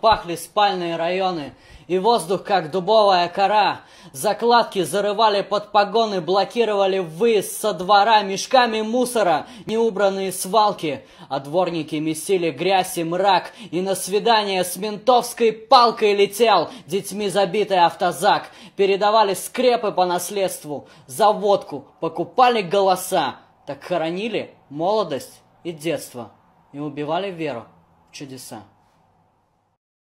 пахли спальные районы, и воздух, как дубовая кора. Закладки зарывали под погоны, блокировали выезд со двора мешками мусора, неубранные свалки. А дворники месили грязь и мрак, и на свидание с ментовской палкой летел детьми забитый автозак. Передавали скрепы по наследству, заводку покупали голоса. Так хоронили молодость и детство, и убивали веру в чудеса.